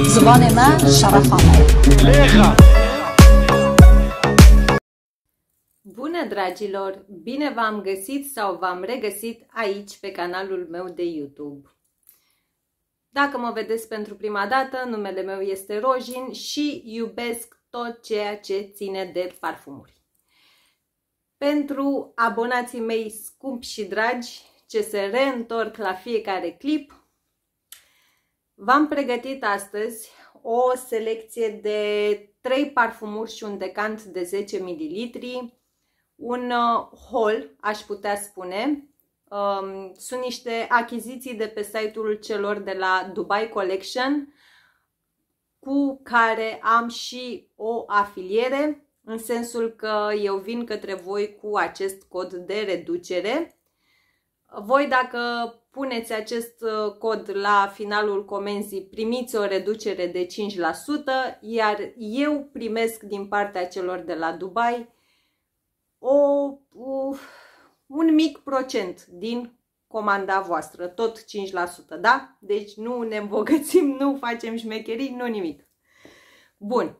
زبان من Leha. Bună dragilor! Bine v-am găsit sau v-am regăsit aici pe canalul meu de YouTube. Dacă mă vedeți pentru prima dată, numele meu este Rojin și iubesc tot ceea ce ține de parfumuri. Pentru abonații mei scumpi și dragi, ce se reîntorc la fiecare clip, V-am pregătit astăzi o selecție de 3 parfumuri și un decant de 10 ml, un uh, haul, aș putea spune. Um, sunt niște achiziții de pe site-ul celor de la Dubai Collection, cu care am și o afiliere, în sensul că eu vin către voi cu acest cod de reducere. Voi, dacă puneți acest uh, cod la finalul comenzii, primiți o reducere de 5%, iar eu primesc din partea celor de la Dubai o, o, un mic procent din comanda voastră, tot 5%, da? Deci nu ne îmbogățim, nu facem șmecherii, nu nimic. Bun.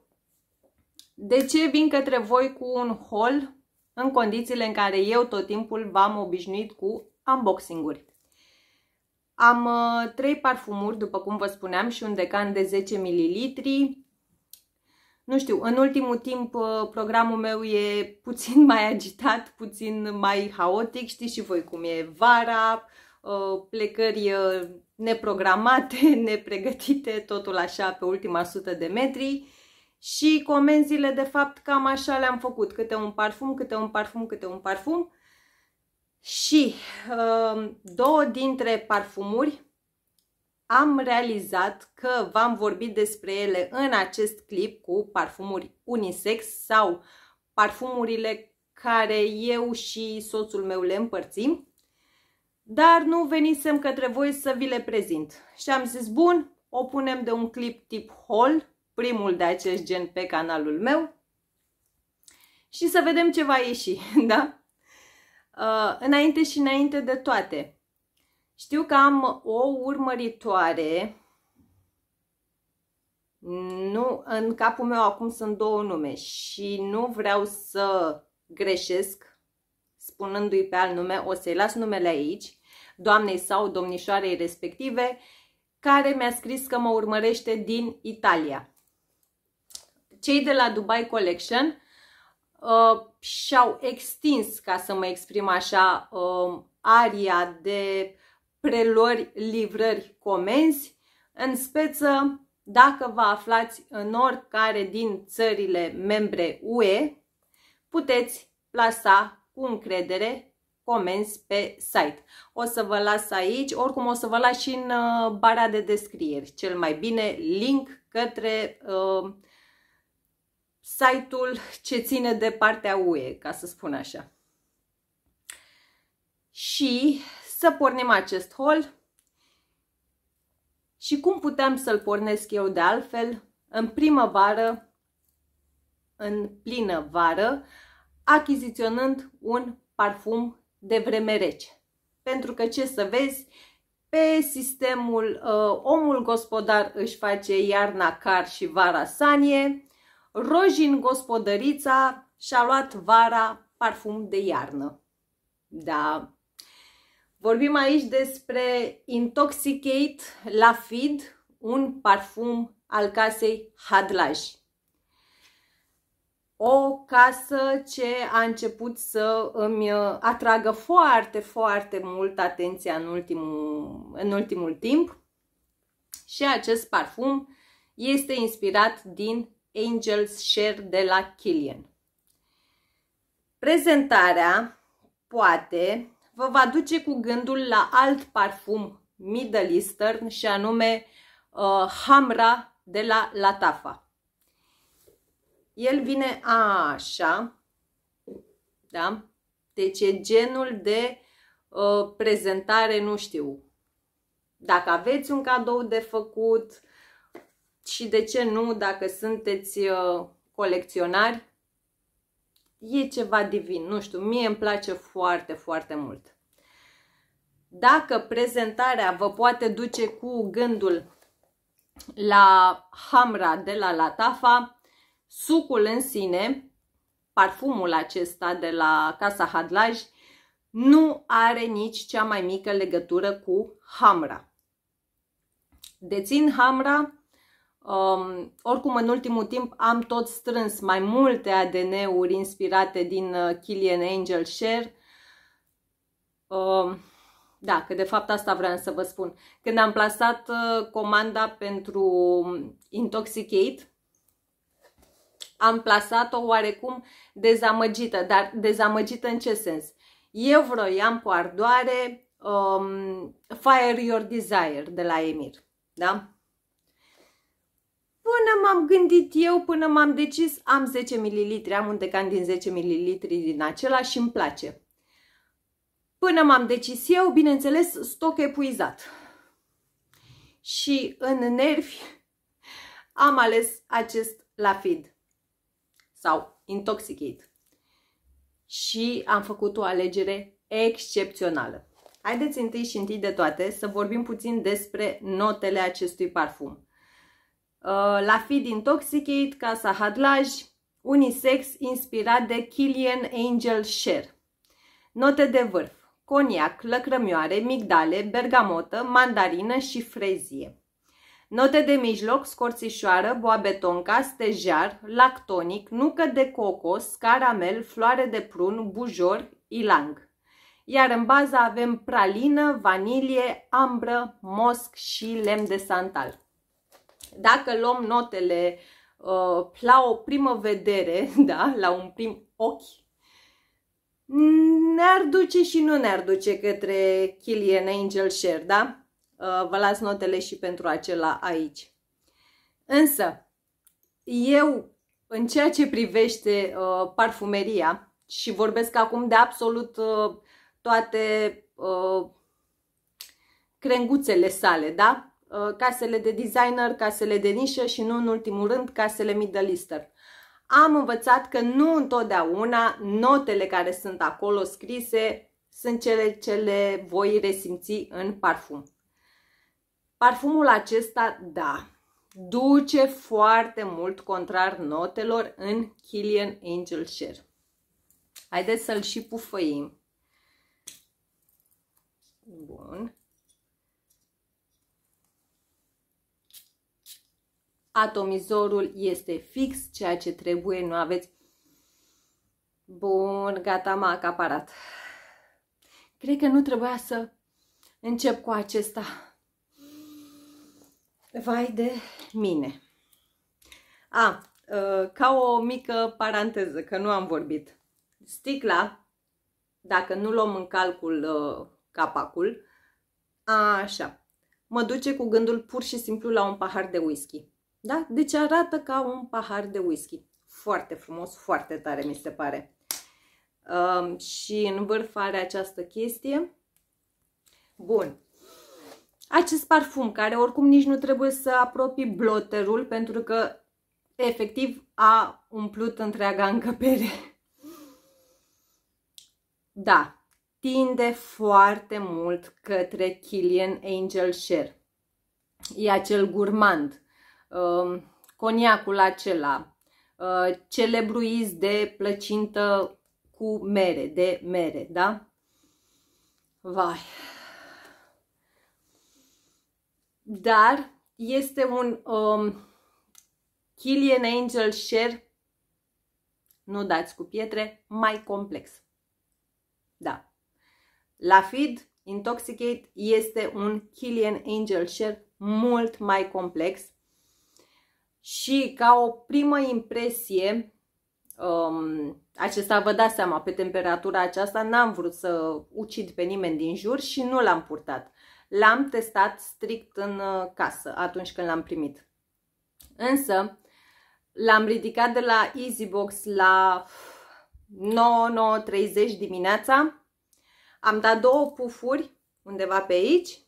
De ce vin către voi cu un haul în condițiile în care eu tot timpul v-am obișnuit cu unboxing-uri? Am uh, trei parfumuri, după cum vă spuneam, și un decan de 10 ml. Nu știu, în ultimul timp uh, programul meu e puțin mai agitat, puțin mai haotic, știți și voi cum e vara, uh, plecări neprogramate, nepregătite, totul așa pe ultima sută de metri și comenzile de fapt cam așa le-am făcut, câte un parfum, câte un parfum, câte un parfum și um, două dintre parfumuri am realizat că v-am vorbit despre ele în acest clip cu parfumuri unisex sau parfumurile care eu și soțul meu le împărțim, dar nu venisem către voi să vi le prezint. Și am zis, bun, o punem de un clip tip haul, primul de acest gen pe canalul meu, și să vedem ce va ieși, da? Uh, înainte și înainte de toate. Știu că am o urmăritoare, nu, în capul meu acum sunt două nume și nu vreau să greșesc spunându-i pe alt nume, o să-i las numele aici, doamnei sau domnișoarei respective, care mi-a scris că mă urmărește din Italia. Cei de la Dubai Collection uh, și-au extins, ca să mă exprim așa, uh, aria de preluări, livrări, comenzi, în speță dacă vă aflați în oricare din țările membre UE, puteți plasa cu încredere comenzi pe site. O să vă las aici, oricum o să vă las și în uh, bara de descrieri, cel mai bine link către uh, site-ul ce ține de partea UE, ca să spun așa. Și să pornim acest hol. Și cum puteam să-l pornesc eu de altfel? În primăvară, în plină vară, achiziționând un parfum de vreme rece. Pentru că ce să vezi, pe sistemul uh, omul gospodar își face iarna car și vara sanie, Rojin gospodărița și-a luat vara parfum de iarnă. Da. Vorbim aici despre Intoxicate la Lafid, un parfum al casei Hadlaj. O casă ce a început să îmi atragă foarte, foarte mult atenția în ultimul, în ultimul timp. Și acest parfum este inspirat din Angels Share de la Killian. Prezentarea poate vă va duce cu gândul la alt parfum Middle Eastern și anume uh, Hamra de la Latafa. El vine așa, da? Deci e genul de uh, prezentare, nu știu, dacă aveți un cadou de făcut, și de ce nu dacă sunteți uh, colecționari, e ceva divin, nu știu, mie îmi place foarte, foarte mult. Dacă prezentarea vă poate duce cu gândul la Hamra de la Latafa, sucul în sine, parfumul acesta de la Casa Hadlaj, nu are nici cea mai mică legătură cu Hamra. Dețin Hamra Um, oricum, în ultimul timp am tot strâns mai multe ADN-uri inspirate din uh, Killian Angel Share. Um, da, că de fapt asta vreau să vă spun. Când am plasat uh, comanda pentru Intoxicate, am plasat-o oarecum dezamăgită, dar dezamăgită în ce sens? Eu vroiam cu ardoare um, Fire Your Desire de la Emir, da? Până m-am gândit eu, până m-am decis, am 10 ml, am un decan din 10 ml din acela și îmi place. Până m-am decis eu, bineînțeles, stoc epuizat. Și în nervi am ales acest Lafid sau Intoxicate. Și am făcut o alegere excepțională. Haideți întâi și întâi de toate să vorbim puțin despre notele acestui parfum. Uh, la Feed Intoxicate, Casa Hadlaj, unisex inspirat de Killian Angel Share. Note de vârf. Coniac, lăcrămioare, migdale, bergamotă, mandarină și frezie. Note de mijloc, scorțișoară, boabetonca, stejar, lactonic, nucă de cocos, caramel, floare de prun, bujor, ilang. Iar în bază avem pralină, vanilie, ambră, mosc și lemn de santal. Dacă luăm notele uh, la o primă vedere, da, la un prim ochi, ne-ar duce și nu ne-ar duce către Killian Angel Share, da? Uh, vă las notele și pentru acela aici. Însă, eu, în ceea ce privește uh, parfumeria, și vorbesc acum de absolut uh, toate uh, crenguțele sale, da? Uh, casele de designer, casele de nișă și nu în ultimul rând casele middle-lister. Am învățat că nu întotdeauna notele care sunt acolo scrise sunt cele ce le voi resimți în parfum. Parfumul acesta, da, duce foarte mult contrar notelor în Killian Angel Share. Haideți să-l și pufăim. Bun. atomizorul este fix, ceea ce trebuie, nu aveți... Bun, gata, m-a acaparat. Cred că nu trebuia să încep cu acesta. Vai de mine. A, ă, ca o mică paranteză, că nu am vorbit. Sticla, dacă nu luăm în calcul ă, capacul, așa, mă duce cu gândul pur și simplu la un pahar de whisky. Da? Deci arată ca un pahar de whisky. Foarte frumos, foarte tare mi se pare. Um, și în vârf are această chestie. Bun. Acest parfum, care oricum nici nu trebuie să apropii bloterul, pentru că efectiv a umplut întreaga încăpere. Da, tinde foarte mult către Killian Angel Share. E acel gurmand Um, coniacul acela, uh, celebruiz de plăcintă cu mere, de mere, da? Vai! Dar este un um, Killian Angel Share, nu dați cu pietre, mai complex. Da. Lafid Intoxicate este un Killian Angel Share mult mai complex și ca o primă impresie, um, acesta vă dați seama, pe temperatura aceasta n-am vrut să ucid pe nimeni din jur și nu l-am purtat. L-am testat strict în uh, casă atunci când l-am primit. Însă, l-am ridicat de la Easybox la 9.30 dimineața. Am dat două pufuri undeva pe aici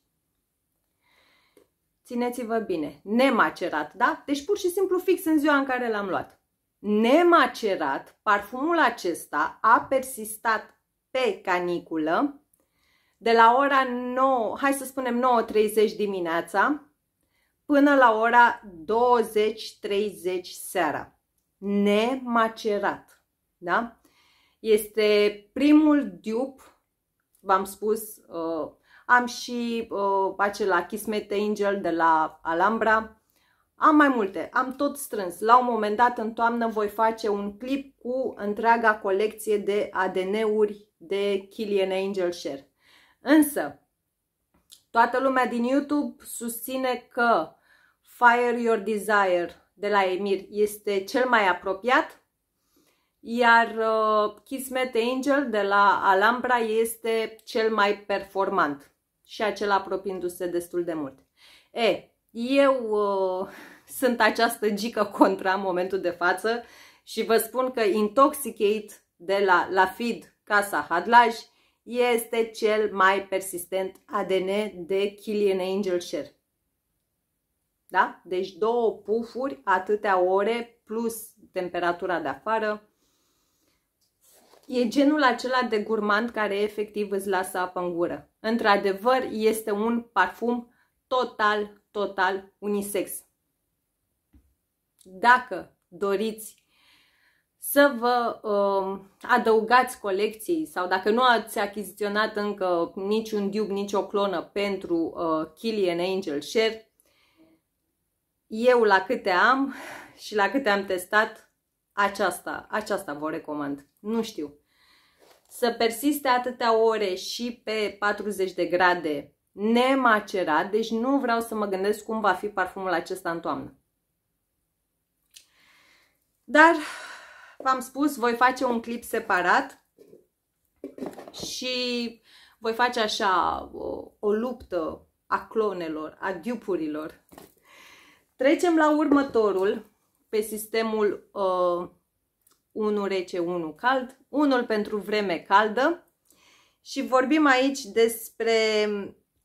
țineți-vă bine, nemacerat, da? Deci pur și simplu fix în ziua în care l-am luat. Nemacerat, parfumul acesta a persistat pe caniculă de la ora 9, hai să spunem 9.30 dimineața, până la ora 20.30 seara. Nemacerat, da? Este primul dup, v-am spus, uh, am și uh, acela Kismet Angel de la Alhambra, am mai multe, am tot strâns. La un moment dat, în toamnă, voi face un clip cu întreaga colecție de ADN-uri de Killian Angel Share. Însă, toată lumea din YouTube susține că Fire Your Desire de la Emir este cel mai apropiat, iar uh, Kismet Angel de la Alhambra este cel mai performant și acela apropiindu-se destul de mult. E, eu uh, sunt această gică contra în momentul de față și vă spun că Intoxicate de la Lafid Casa Hadlaj este cel mai persistent ADN de Killian Angel Share. Da? Deci două pufuri, atâtea ore, plus temperatura de afară. E genul acela de gurmand care efectiv îți lasă apă în gură. Într-adevăr, este un parfum total, total unisex. Dacă doriți să vă uh, adăugați colecției sau dacă nu ați achiziționat încă niciun nici nicio clonă pentru uh, Killian Angel Share, eu la câte am și la câte am testat, aceasta, aceasta vă recomand. Nu știu să persiste atâtea ore și pe 40 de grade nemacerat, deci nu vreau să mă gândesc cum va fi parfumul acesta în toamnă. Dar, v-am spus, voi face un clip separat și voi face așa o, o luptă a clonelor, a dupurilor. Trecem la următorul, pe sistemul uh, unul rece, unul cald, unul pentru vreme caldă și vorbim aici despre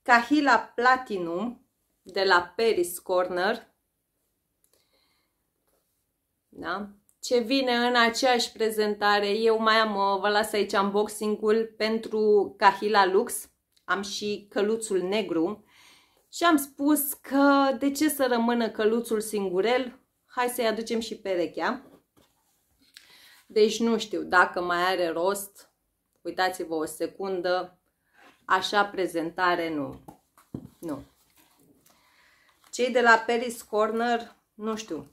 cahila Platinum de la Paris Corner, da? ce vine în aceeași prezentare. Eu mai am, uh, vă las aici unboxing-ul pentru cahila Lux, am și căluțul negru și am spus că de ce să rămână căluțul singurel, hai să-i aducem și perechea. Deci nu știu dacă mai are rost. Uitați-vă o secundă. Așa prezentare nu. Nu. Cei de la Paris Corner, nu știu,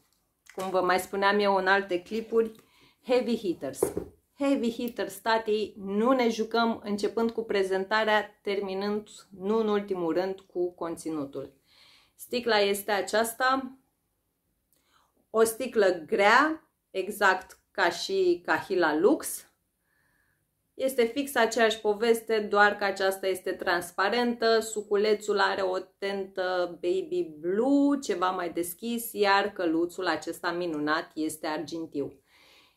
cum vă mai spuneam eu în alte clipuri, heavy hitters. Heavy hitters, tati, nu ne jucăm începând cu prezentarea, terminând, nu în ultimul rând, cu conținutul. Sticla este aceasta, o sticlă grea, exact ca și cahila Lux. Este fix aceeași poveste, doar că aceasta este transparentă, suculețul are o tentă baby blue, ceva mai deschis, iar căluțul acesta minunat este argintiu.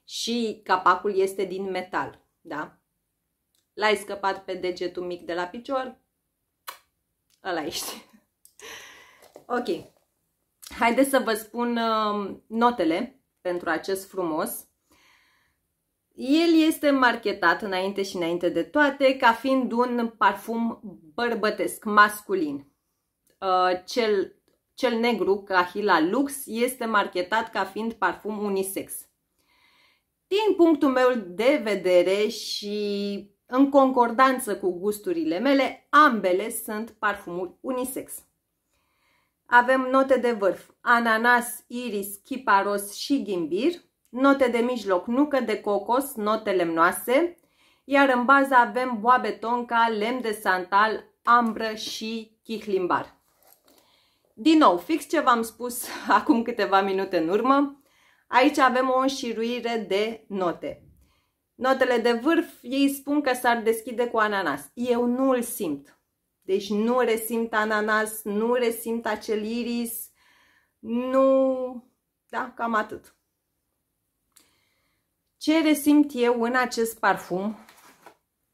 Și capacul este din metal, da? L-ai scăpat pe degetul mic de la picior, ăla ești. Ok, haideți să vă spun uh, notele pentru acest frumos. El este marketat înainte și înainte de toate ca fiind un parfum bărbătesc, masculin. Uh, cel, cel negru, cahila Lux, este marketat ca fiind parfum unisex. Din punctul meu de vedere și în concordanță cu gusturile mele, ambele sunt parfumuri unisex. Avem note de vârf, ananas, iris, chiparos și ghimbir. Note de mijloc, nucă de cocos, note lemnoase, iar în bază avem boabe tonca, lemn de santal, ambră și chihlimbar. Din nou, fix ce v-am spus acum câteva minute în urmă, aici avem o înșiruire de note. Notele de vârf, ei spun că s-ar deschide cu ananas. Eu nu îl simt. Deci nu resimt ananas, nu resimt acel iris, nu... Da, cam atât. Ce resimt eu în acest parfum?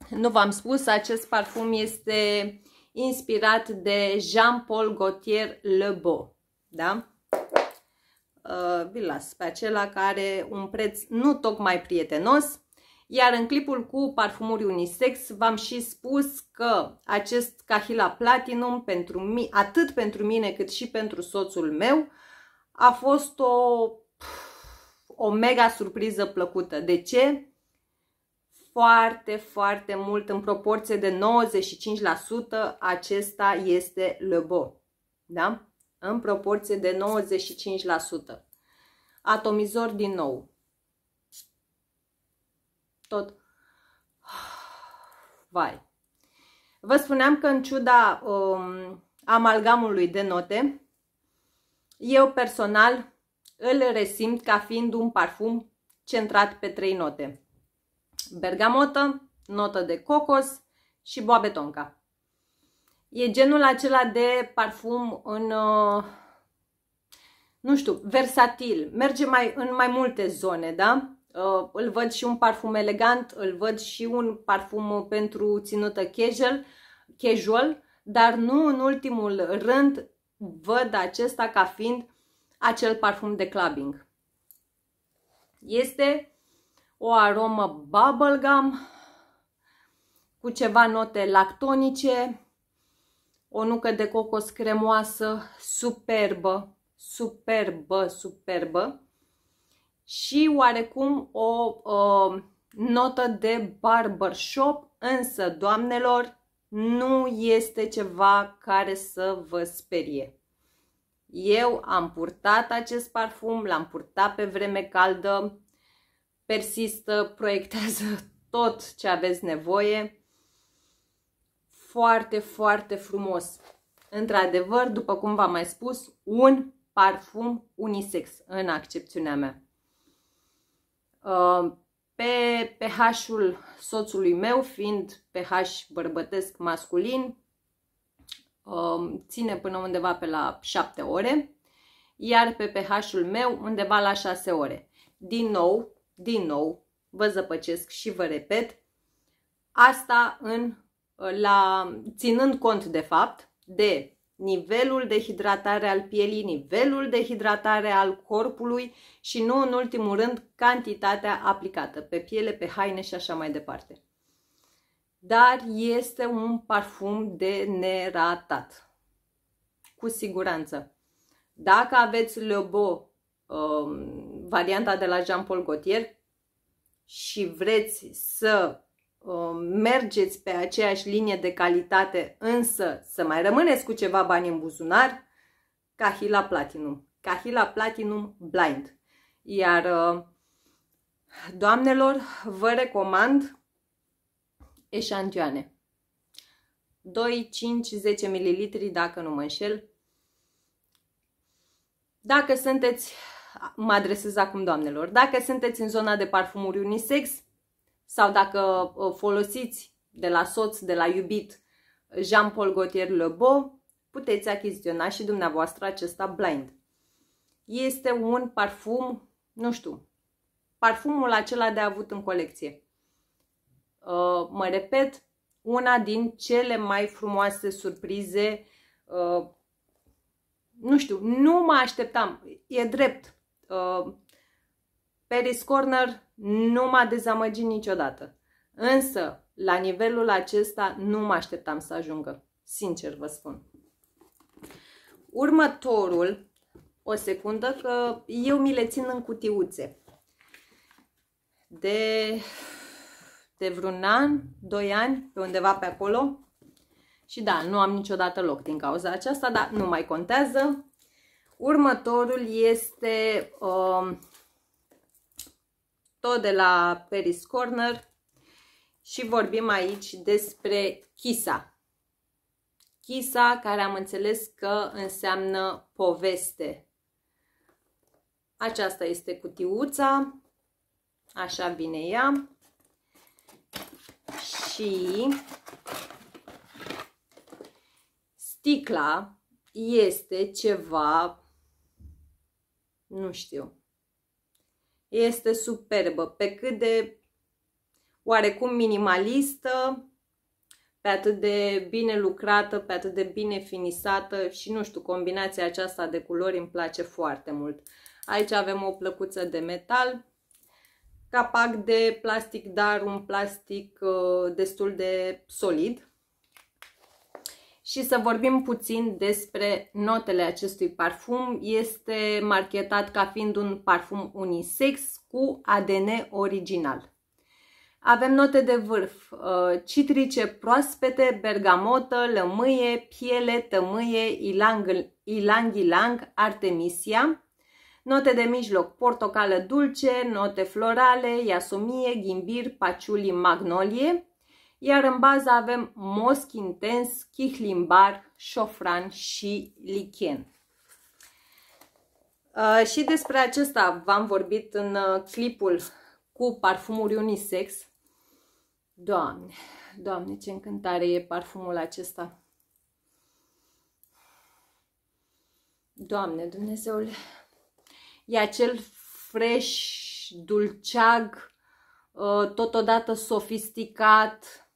Nu v-am spus, acest parfum este inspirat de Jean-Paul Gaultier Le Beau. Da? Uh, Vi las pe acela care are un preț nu tocmai prietenos. Iar în clipul cu parfumuri unisex v-am și spus că acest Cahila Platinum, pentru mi atât pentru mine cât și pentru soțul meu, a fost o... Pf, o mega surpriză plăcută. De ce? Foarte, foarte mult, în proporție de 95%, acesta este Le Beau. Da? În proporție de 95%. Atomizor din nou. Tot. Vai. Vă spuneam că în ciuda um, amalgamului de note, eu personal îl resimt ca fiind un parfum centrat pe trei note. Bergamotă, notă de cocos și boabetonca. E genul acela de parfum în, uh, nu știu, versatil. Merge mai, în mai multe zone, da? Uh, îl văd și un parfum elegant, îl văd și un parfum pentru ținută casual, casual dar nu în ultimul rând văd acesta ca fiind acel parfum de clubbing. Este o aromă bubblegum cu ceva note lactonice, o nucă de cocos cremoasă, superbă, superbă, superbă și oarecum o uh, notă de barbershop, însă, doamnelor, nu este ceva care să vă sperie. Eu am purtat acest parfum, l-am purtat pe vreme caldă, persistă, proiectează tot ce aveți nevoie. Foarte, foarte frumos. Într-adevăr, după cum v-am mai spus, un parfum unisex în accepțiunea mea. Uh, pe pH-ul soțului meu, fiind pH bărbătesc masculin, Um, ține până undeva pe la 7 ore, iar pe pH-ul meu undeva la 6 ore. Din nou, din nou, vă zăpăcesc și vă repet, asta în, la, ținând cont de fapt de nivelul de hidratare al pielii, nivelul de hidratare al corpului și nu în ultimul rând cantitatea aplicată pe piele, pe haine și așa mai departe dar este un parfum de neratat. Cu siguranță. Dacă aveți Lobo, Beau, um, varianta de la Jean-Paul Gaultier și vreți să um, mergeți pe aceeași linie de calitate, însă să mai rămâneți cu ceva bani în buzunar, cahila Platinum. cahila Platinum Blind. Iar, uh, doamnelor, vă recomand Eșantioane 2, 5, 10 ml dacă nu mă înșel. Dacă sunteți, mă adresez acum doamnelor, dacă sunteți în zona de parfumuri unisex sau dacă uh, folosiți de la soț, de la iubit, Jean-Paul Gaultier Le Beau, puteți achiziționa și dumneavoastră acesta blind. Este un parfum, nu știu, parfumul acela de avut în colecție. Uh, mă repet, una din cele mai frumoase surprize, uh, nu știu, nu mă așteptam, e drept. Uh, Paris Corner nu m-a dezamăgit niciodată, însă la nivelul acesta nu mă așteptam să ajungă, sincer vă spun. Următorul, o secundă, că eu mi le țin în cutiuțe. De de vreun an, doi ani, pe undeva pe acolo. Și da, nu am niciodată loc din cauza aceasta, dar nu mai contează. Următorul este um, tot de la Paris Corner și vorbim aici despre chisa. Chisa, care am înțeles că înseamnă poveste. Aceasta este cutiuța, așa vine ea și sticla este ceva, nu știu, este superbă, pe cât de oarecum minimalistă, pe atât de bine lucrată, pe atât de bine finisată și nu știu, combinația aceasta de culori îmi place foarte mult. Aici avem o plăcuță de metal capac de plastic, dar un plastic uh, destul de solid. Și să vorbim puțin despre notele acestui parfum. Este marketat ca fiind un parfum unisex cu ADN original. Avem note de vârf, uh, citrice proaspete, bergamotă, lămâie, piele, tămâie, ilang-ilang, artemisia, Note de mijloc, portocală dulce, note florale, iasomie, ghimbir, paciuli, magnolie. Iar în bază avem mosc intens, chihlimbar, șofran și lichen. Uh, și despre acesta v-am vorbit în uh, clipul cu parfumuri unisex. Doamne, doamne, ce încântare e parfumul acesta! Doamne, Dumnezeule! e acel fresh, dulceag, uh, totodată sofisticat,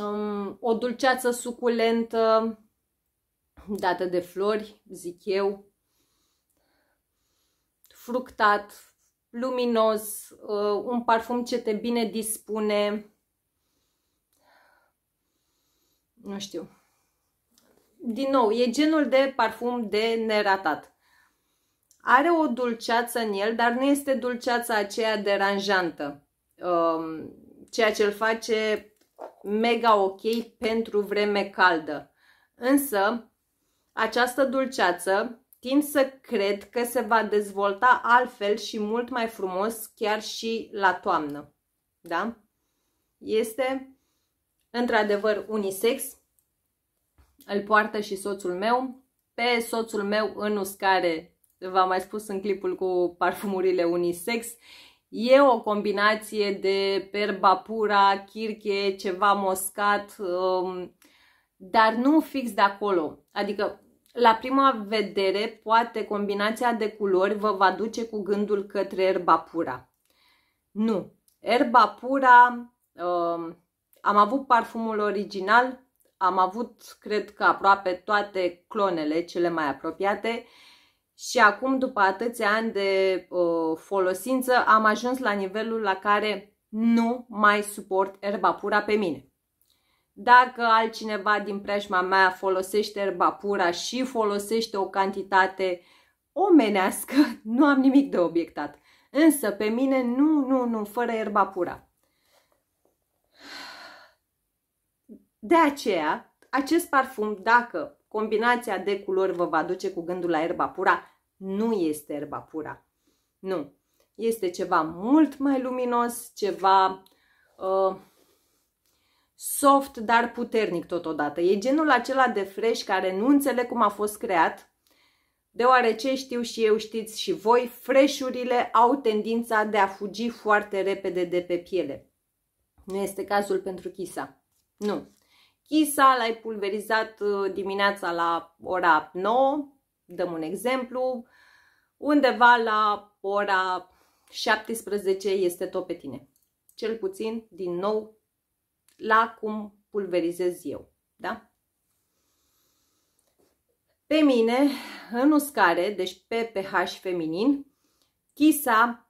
um, o dulceață suculentă, dată de flori, zic eu, fructat, luminos, uh, un parfum ce te bine dispune, nu știu, din nou, e genul de parfum de neratat. Are o dulceață în el, dar nu este dulceața aceea deranjantă, um, ceea ce îl face mega ok pentru vreme caldă. Însă, această dulceață tind să cred că se va dezvolta altfel și mult mai frumos chiar și la toamnă. Da? Este într-adevăr unisex, îl poartă și soțul meu. Pe soțul meu în uscare, v-am mai spus în clipul cu parfumurile unisex, E o combinație de perbapura, chirche, ceva moscat, um, dar nu fix de acolo. Adică, la prima vedere, poate combinația de culori vă va duce cu gândul către erbapura. Nu. Erbapura, um, am avut parfumul original, am avut, cred că aproape toate clonele cele mai apropiate și acum, după atâția ani de uh, folosință, am ajuns la nivelul la care nu mai suport erba pura pe mine. Dacă altcineva din preajma mea folosește erba pura și folosește o cantitate omenească, nu am nimic de obiectat. Însă pe mine nu, nu, nu, fără erba pura. De aceea, acest parfum, dacă combinația de culori vă va duce cu gândul la erba pura, nu este erba pura. Nu. Este ceva mult mai luminos, ceva uh, soft, dar puternic totodată. E genul acela de fresh care nu înțeleg cum a fost creat, deoarece știu și eu, știți și voi, freșurile au tendința de a fugi foarte repede de pe piele. Nu este cazul pentru chisa. Nu. Chisa l-ai pulverizat uh, dimineața la ora 9, dăm un exemplu, undeva la ora 17 este tot pe tine. Cel puțin, din nou, la cum pulverizez eu. Da? Pe mine, în uscare, deci pe pH feminin, chisa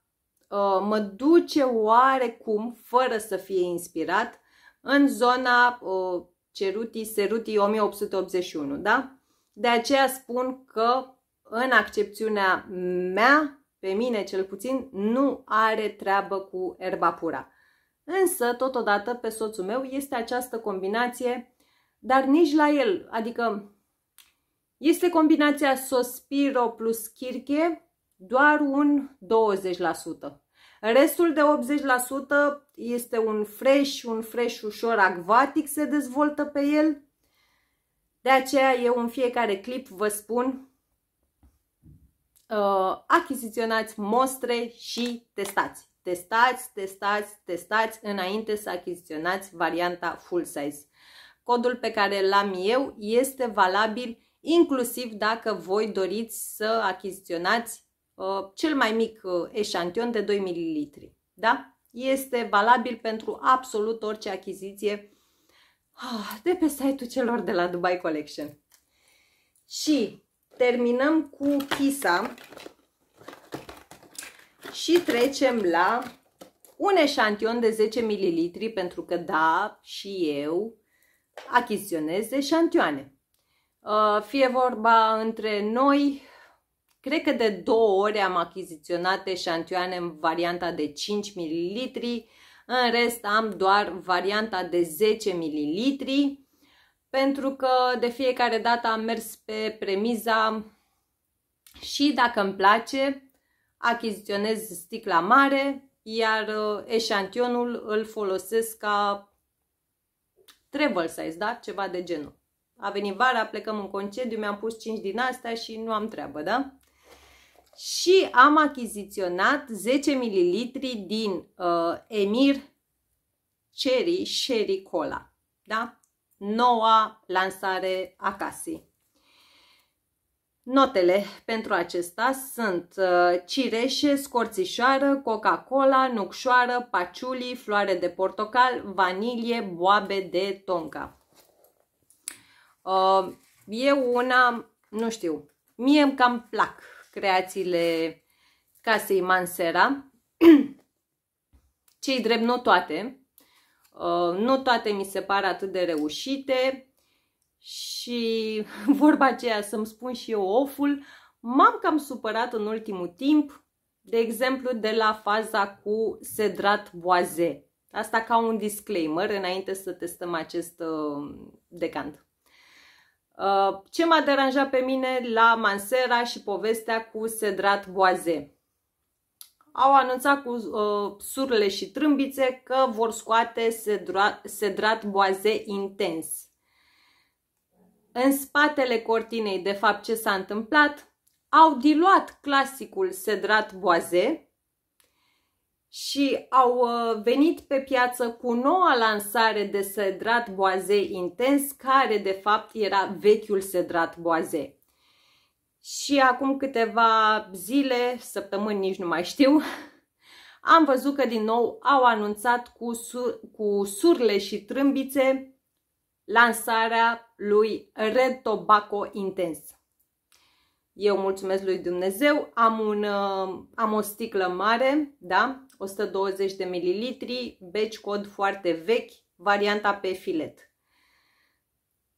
uh, mă duce oarecum, fără să fie inspirat, în zona uh, Ceruti Seruti 1881, da? De aceea spun că în accepțiunea mea, pe mine cel puțin, nu are treabă cu erba pura. Însă, totodată, pe soțul meu este această combinație, dar nici la el, adică este combinația Sospiro plus Chirche, doar un 20%. Restul de 80% este un fresh, un fresh ușor acvatic se dezvoltă pe el. De aceea eu în fiecare clip vă spun, uh, achiziționați mostre și testați. Testați, testați, testați înainte să achiziționați varianta full size. Codul pe care l-am eu este valabil inclusiv dacă voi doriți să achiziționați Uh, cel mai mic uh, eșantion de 2 ml. Da? Este valabil pentru absolut orice achiziție ah, de pe site-ul celor de la Dubai Collection. Și terminăm cu chisa și trecem la un eșantion de 10 ml, pentru că da, și eu achiziționez eșantioane. Uh, fie vorba între noi, Cred că de două ori am achiziționat eșantioane în varianta de 5 ml, în rest am doar varianta de 10 ml, pentru că de fiecare dată am mers pe premiza și dacă îmi place, achiziționez sticla mare, iar uh, eșantionul îl folosesc ca travel size, da? Ceva de genul. A venit vara, plecăm în concediu, mi-am pus 5 din astea și nu am treabă, da? și am achiziționat 10 ml din uh, Emir Cherry Sherry Cola, da? Noua lansare a casei. Notele pentru acesta sunt uh, cireșe, scorțișoară, Coca-Cola, nucșoară, paciuli, floare de portocal, vanilie, boabe de tonka. Uh, e una, nu știu, mie îmi cam plac creațiile casei Mansera. Cei drept, nu toate. Uh, nu toate mi se par atât de reușite și vorba aceea să-mi spun și eu oful, m-am cam supărat în ultimul timp, de exemplu de la faza cu sedrat boaze. Asta ca un disclaimer înainte să testăm acest uh, decant. Uh, ce m-a deranjat pe mine la Mansera și povestea cu Sedrat Boaze? Au anunțat cu uh, surle și trâmbițe că vor scoate Sedrat, Sedrat Boaze intens. În spatele cortinei, de fapt, ce s-a întâmplat? Au diluat clasicul Sedrat Boaze, și au uh, venit pe piață cu noua lansare de sedrat boaze intens, care de fapt era vechiul sedrat boaze. Și acum câteva zile, săptămâni, nici nu mai știu, am văzut că din nou au anunțat cu, sur, cu surle și trâmbițe lansarea lui Red Tobacco Intens. Eu mulțumesc lui Dumnezeu, am, un, uh, am o sticlă mare, da? 120 de mililitri, beci cod foarte vechi, varianta pe filet.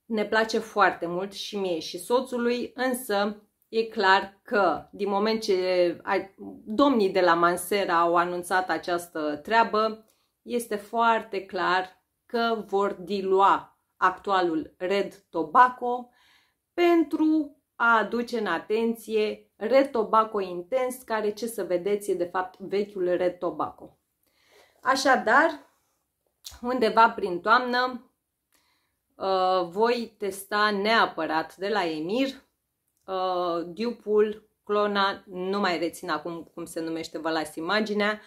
Ne place foarte mult și mie și soțului, însă e clar că din moment ce domnii de la Mansera au anunțat această treabă, este foarte clar că vor dilua actualul Red Tobacco pentru a aduce în atenție Red Tobacco intens, care ce să vedeți e de fapt vechiul Red Tobacco. Așadar, undeva prin toamnă ă, voi testa neapărat de la Emir ă, dupul clona, nu mai rețin acum cum se numește, vă las imaginea,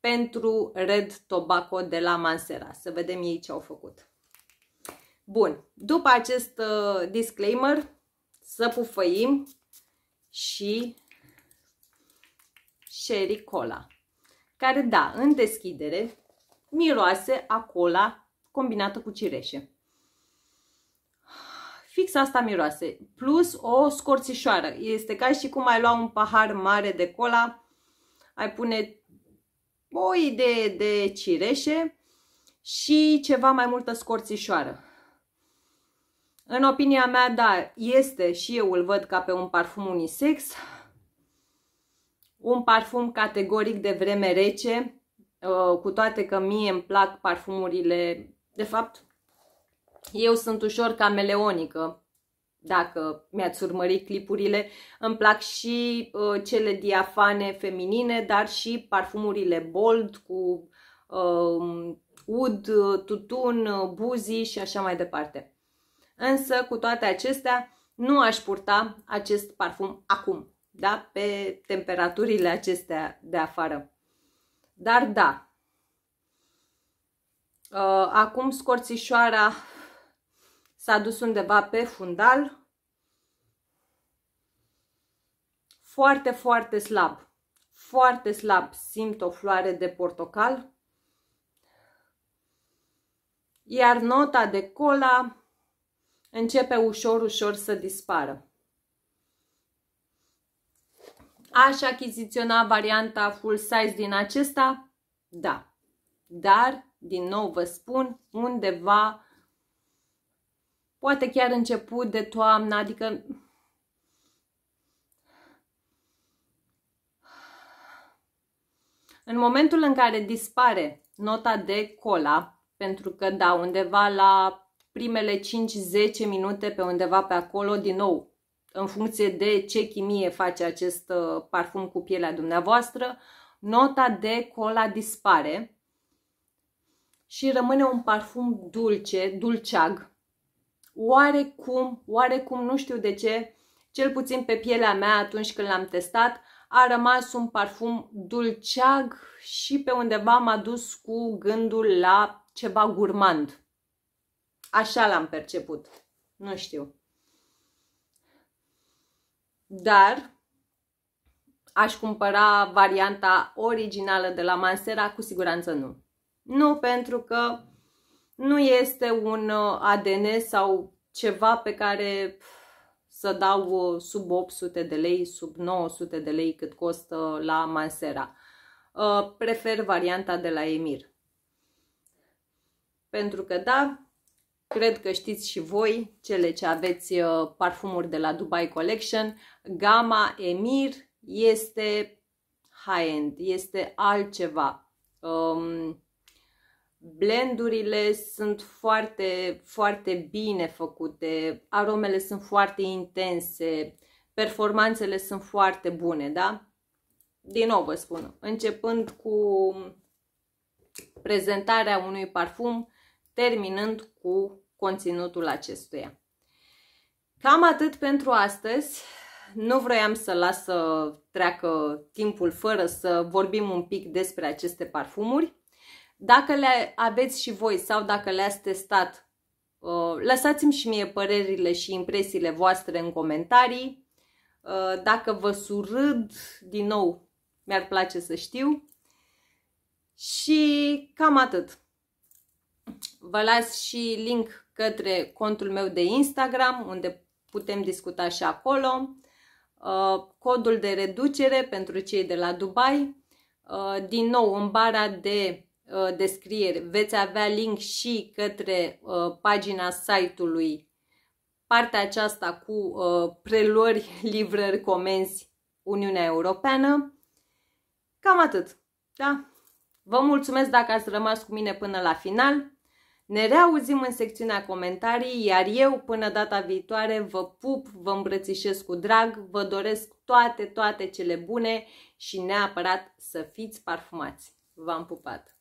pentru Red Tobacco de la Mansera. Să vedem ei ce au făcut. Bun, după acest ă, disclaimer, să pufăim și sherry cola, care, da, în deschidere, miroase a cola combinată cu cireșe. Fix asta miroase, plus o scorțișoară. Este ca și cum ai lua un pahar mare de cola, ai pune o idee de cireșe și ceva mai multă scorțișoară. În opinia mea, da, este și eu îl văd ca pe un parfum unisex, un parfum categoric de vreme rece, uh, cu toate că mie îmi plac parfumurile, de fapt, eu sunt ușor cameleonică, dacă mi-ați urmărit clipurile, îmi plac și uh, cele diafane feminine, dar și parfumurile bold cu um, ud, tutun, buzii și așa mai departe însă cu toate acestea nu aș purta acest parfum acum, da? pe temperaturile acestea de afară. Dar da, uh, acum scorțișoara s-a dus undeva pe fundal, foarte, foarte slab, foarte slab simt o floare de portocal, iar nota de cola începe ușor, ușor să dispară. Aș achiziționa varianta full size din acesta? Da. Dar, din nou vă spun, undeva, poate chiar început de toamnă, adică În momentul în care dispare nota de cola, pentru că da, undeva la primele 5-10 minute pe undeva pe acolo, din nou, în funcție de ce chimie face acest uh, parfum cu pielea dumneavoastră, nota de cola dispare și rămâne un parfum dulce, dulceag. Oarecum, oarecum, nu știu de ce, cel puțin pe pielea mea atunci când l-am testat, a rămas un parfum dulceag și pe undeva m-a dus cu gândul la ceva gurmand. Așa l-am perceput. Nu știu. Dar aș cumpăra varianta originală de la Mansera? Cu siguranță nu. Nu, pentru că nu este un uh, ADN sau ceva pe care să dau uh, sub 800 de lei, sub 900 de lei cât costă la Mansera. Uh, prefer varianta de la Emir. Pentru că, da, Cred că știți și voi, cele ce aveți uh, parfumuri de la Dubai Collection, gama Emir este high-end, este altceva. Um, blendurile sunt foarte, foarte bine făcute, aromele sunt foarte intense, performanțele sunt foarte bune, da? Din nou vă spun, începând cu prezentarea unui parfum, terminând cu conținutul acestuia. Cam atât pentru astăzi. Nu vroiam să las să treacă timpul fără să vorbim un pic despre aceste parfumuri. Dacă le aveți și voi sau dacă le-ați testat, uh, lăsați-mi și mie părerile și impresiile voastre în comentarii. Uh, dacă vă surâd, din nou, mi-ar place să știu. Și cam atât. Vă las și link către contul meu de Instagram, unde putem discuta și acolo. Uh, codul de reducere pentru cei de la Dubai. Uh, din nou, în bara de uh, descriere veți avea link și către pagina site-ului. Partea aceasta cu preluări, livrări, comenzi Uniunea Europeană. Cam atât. Da? Vă mulțumesc dacă ați rămas cu mine până la final. Ne reauzim în secțiunea comentarii, iar eu până data viitoare vă pup, vă îmbrățișez cu drag, vă doresc toate, toate cele bune și neapărat să fiți parfumați. V-am pupat!